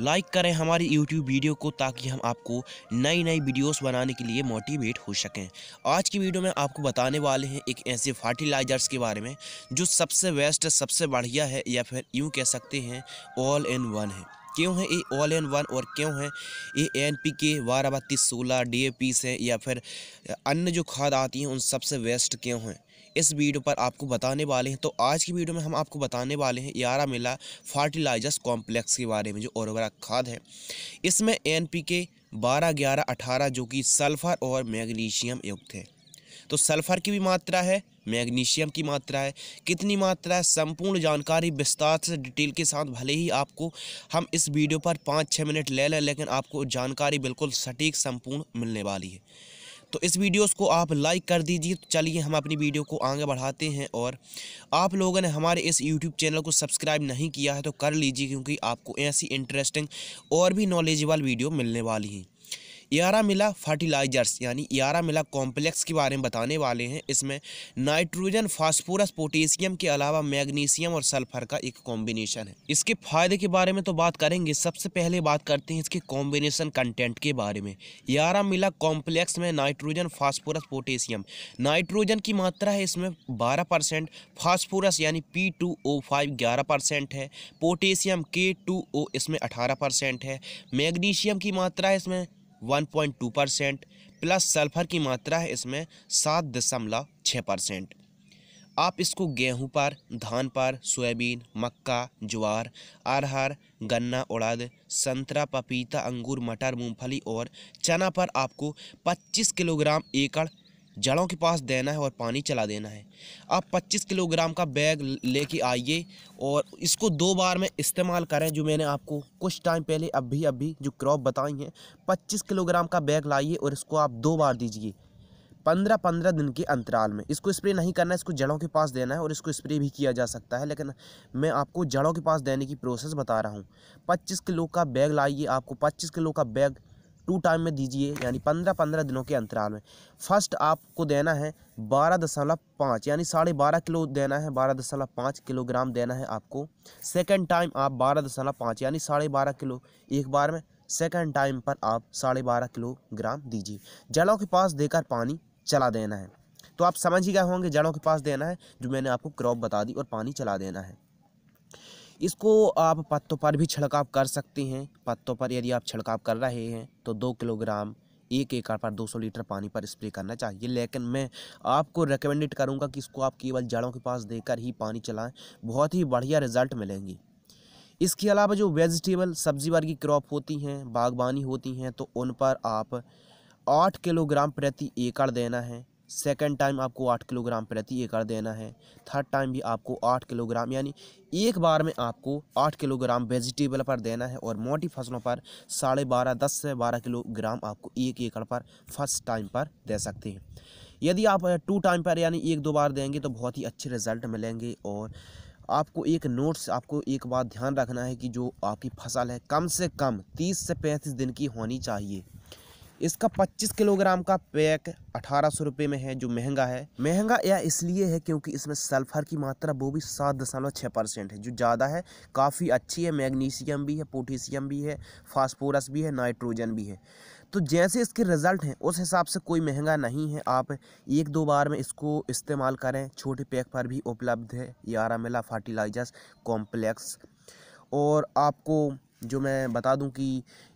like करें हमारी YouTube video को ताकि हम आपको नई नई वीडियोस बनाने के लिए मोटिवेट हो सकें आज की वीडियो में आपको बताने वाले हैं एक ऐसे फर्टिलाइजर्स के बारे में जो सबसे बेस्ट सबसे बढ़िया है या फिर यूँ कह सकते हैं ऑल इन वन है क्यों है ये ऑल एन वन और क्यों है ये एन पी के बारह बत्तीस सोलह डी ए पी से या फिर अन्य जो खाद आती हैं उन सबसे वेस्ट क्यों हैं इस वीडियो पर आपको बताने वाले हैं तो आज की वीडियो में हम आपको बताने वाले हैं यारा मिला फर्टिलाइजर्स कॉम्प्लेक्स के बारे में जो उर्वरक खाद है इसमें एन पी के बारह ग्यारह अठारह जो कि सल्फ़र और मैग्नीशियम युक्त है तो सल्फर की भी मात्रा है मैग्नीशियम की मात्रा है कितनी मात्रा है संपूर्ण जानकारी विस्तार से डिटेल के साथ भले ही आपको हम इस वीडियो पर पाँच छः मिनट ले लें लेकिन आपको जानकारी बिल्कुल सटीक संपूर्ण मिलने वाली है तो इस वीडियोस को आप लाइक कर दीजिए तो चलिए हम अपनी वीडियो को आगे बढ़ाते हैं और आप लोगों ने हमारे इस यूट्यूब चैनल को सब्सक्राइब नहीं किया है तो कर लीजिए क्योंकि आपको ऐसी इंटरेस्टिंग और भी नॉलेजेबल वीडियो मिलने वाली हैं ग्यारह मिला फर्टिलाइजर्स यानी ग्यारह मिला कॉम्प्लेक्स के बारे में बताने वाले हैं इसमें नाइट्रोजन फास्फोरस पोटेशियम के अलावा मैग्नीशियम और सल्फर का एक कॉम्बिनेशन है इसके फायदे के बारे में तो बात करेंगे सबसे पहले बात करते हैं इसके कॉम्बिनेशन कंटेंट के बारे में ग्यारह मिला कॉम्प्लेक्स में नाइट्रोजन फास्फोरस पोटेशियम नाइट्रोजन की मात्रा है इसमें बारह परसेंट फास्फोरस यानी पी टू ओ फाइव ग्यारह परसेंट है पोटेशियम के टू ओ इसमें अठारह परसेंट है मैग्नीशियम की मात्रा है इसमें 1.2 परसेंट प्लस सल्फर की मात्रा है इसमें सात दशमलव छः परसेंट आप इसको गेहूं पर धान पर सोयाबीन मक्का ज्वार अरहर गन्ना उड़द संतरा पपीता अंगूर मटर मूंगफली और चना पर आपको 25 किलोग्राम एकड़ जड़ों के पास देना है और पानी चला देना है आप 25 किलोग्राम का बैग लेके आइए और इसको दो बार में इस्तेमाल करें जो मैंने आपको कुछ टाइम पहले अभी अभी जो क्रॉप बताई हैं 25 किलोग्राम का बैग लाइए और इसको आप दो बार दीजिए पंद्रह पंद्रह दिन के अंतराल में इसको स्प्रे नहीं करना है इसको जड़ों के पास देना है और इसको स्प्रे भी किया जा सकता है लेकिन मैं आपको जड़ों के पास देने की प्रोसेस बता रहा हूँ पच्चीस किलो का बैग लाइए आपको पच्चीस किलो का बैग टू टाइम में दीजिए यानी पंद्रह पंद्रह दिनों के अंतराल में फर्स्ट आपको देना है बारह दशमलव पाँच यानी साढ़े बारह किलो देना है बारह दशमलव पाँच किलोग्राम देना है आपको सेकेंड टाइम आप बारह दशमलव पाँच यानी साढ़े बारह किलो एक बार में सेकेंड टाइम पर आप साढ़े बारह किलोग्राम दीजिए जड़ों के पास देकर पानी चला देना है तो आप समझ ही गए होंगे जड़ों के पास देना है जो मैंने आपको क्रॉप बता दी और पानी चला देना है इसको आप पत्तों पर भी छिड़काव कर सकते हैं पत्तों पर यदि आप छिड़काव कर रहे हैं तो दो किलोग्राम एक एकड़ पर 200 लीटर पानी पर स्प्रे करना चाहिए लेकिन मैं आपको रिकमेंडेड करूंगा कि इसको आप केवल जड़ों के पास देकर ही पानी चलाएं बहुत ही बढ़िया रिजल्ट मिलेंगी इसके अलावा जो वेजिटेबल सब्जी वर्गी क्रॉप होती हैं बागवानी होती हैं तो उन पर आप आठ किलोग्राम प्रति एकड़ देना है सेकेंड टाइम आपको आठ किलोग्राम प्रति एकड़ देना है थर्ड टाइम भी आपको आठ किलोग्राम यानी एक बार में आपको आठ किलोग्राम वेजिटेबल पर देना है और मोटी फसलों पर साढ़े बारह दस से बारह किलोग्राम आपको एक एकड़ पर फर्स्ट टाइम पर दे सकते हैं यदि आप टू टाइम पर यानी एक दो बार देंगे तो बहुत ही अच्छे रिजल्ट मिलेंगे और आपको एक नोट्स आपको एक बात ध्यान रखना है कि जो आपकी फसल है कम से कम तीस से पैंतीस दिन की होनी चाहिए इसका 25 किलोग्राम का पैक अठारह सौ रुपये में है जो महंगा है महंगा या इसलिए है क्योंकि इसमें सल्फर की मात्रा वो भी सात दशमलव छः परसेंट है जो ज़्यादा है काफ़ी अच्छी है मैग्नीशियम भी है पोटेशियम भी है फास्फोरस भी है नाइट्रोजन भी है तो जैसे इसके रिज़ल्ट हैं उस हिसाब से कोई महंगा नहीं है आप एक दो बार में इसको इस्तेमाल करें छोटे पैक पर भी उपलब्ध है यारा फर्टिलाइजर्स कॉम्प्लेक्स और आपको जो मैं बता दूं कि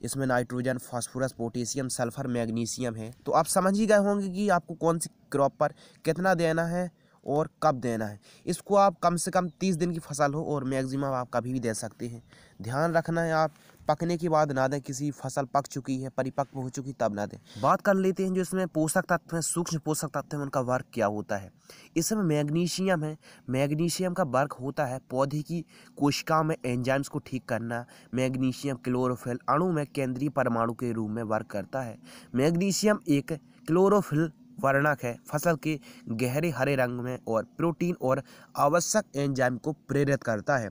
इसमें nitrogen phosphorus potassium sulphur magnesium है तो आप समझ ही गए होंगे कि आपको कौन सी क्रॉप पर कितना देना है और कब देना है इसको आप कम से कम तीस दिन की फसल हो और मैगजिम आप कभी भी दे सकते हैं ध्यान रखना है आप पकने के बाद ना दें किसी फसल पक चुकी है परिपक्व हो चुकी तब ना दें बात कर लेते हैं जो इसमें पोषक तत्व हैं सूक्ष्म पोषक तत्व हैं उनका वर्क क्या होता है इसमें मैग्नीशियम है मैग्नीशियम का वर्क होता है पौधे की कोशिका में एंजाइम्स को ठीक करना मैग्नीशियम क्लोरोफिल अणु में केंद्रीय परमाणु के रूप में वर्क करता है मैग्नीशियम एक क्लोरोफिल वर्णक है फसल के गहरे हरे रंग में और प्रोटीन और आवश्यक एंजाइम को प्रेरित करता है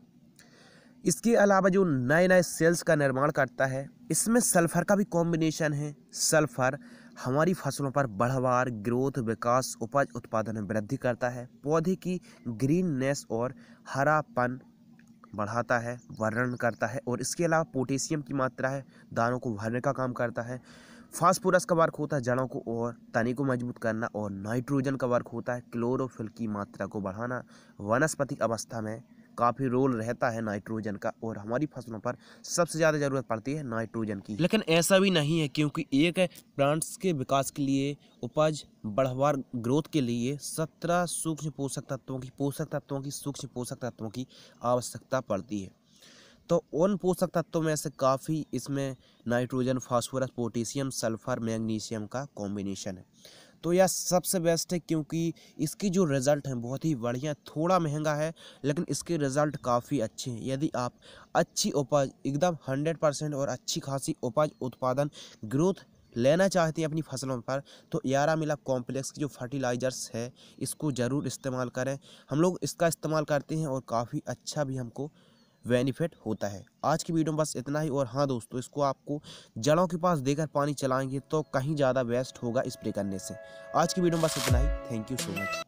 इसके अलावा जो नए नए सेल्स का निर्माण करता है इसमें सल्फर का भी कॉम्बिनेशन है सल्फर हमारी फसलों पर बढ़वार ग्रोथ विकास उपज उत्पादन में वृद्धि करता है पौधे की ग्रीननेस और हरापन बढ़ाता है वर्णन करता है और इसके अलावा पोटेशियम की मात्रा है दानों को भरने का काम करता है फास्फोरस का वर्क होता है जड़ों को और तने को मजबूत करना और नाइट्रोजन का वर्क होता है क्लोरोफिल की मात्रा को बढ़ाना वनस्पतिक अवस्था में काफ़ी रोल रहता है नाइट्रोजन का और हमारी फसलों पर सबसे ज़्यादा ज़रूरत पड़ती है नाइट्रोजन की लेकिन ऐसा भी नहीं है क्योंकि एक प्लांट्स के विकास के लिए उपज बढ़वार ग्रोथ के लिए सत्रह सूक्ष्म पोषक तत्वों की पोषक तत्वों की सूक्ष्म पोषक तत्वों की आवश्यकता पड़ती है तो उन पोषक तत्वों में से काफ़ी इसमें nitrogen phosphorus potassium sulphur magnesium का कॉम्बिनेशन है तो यह सबसे बेस्ट है क्योंकि इसकी जो रिज़ल्ट हैं बहुत ही बढ़िया थोड़ा महंगा है लेकिन इसके रिज़ल्ट काफ़ी अच्छे हैं यदि आप अच्छी उपज एकदम हंड्रेड परसेंट और अच्छी खासी उपज उत्पादन ग्रोथ लेना चाहते हैं अपनी फसलों पर तो यारा मिला कॉम्प्लेक्स की जो फर्टिलाइज़र्स है इसको ज़रूर इस्तेमाल करें हम लोग इसका इस्तेमाल करते हैं और काफ़ी अच्छा भी हमको बेनिफिट होता है आज की वीडियो में बस इतना ही और हाँ दोस्तों इसको आपको जड़ों के पास देकर पानी चलाएंगे तो कहीं ज़्यादा वेस्ट होगा स्प्रे करने से आज की वीडियो में बस इतना ही थैंक यू सो मच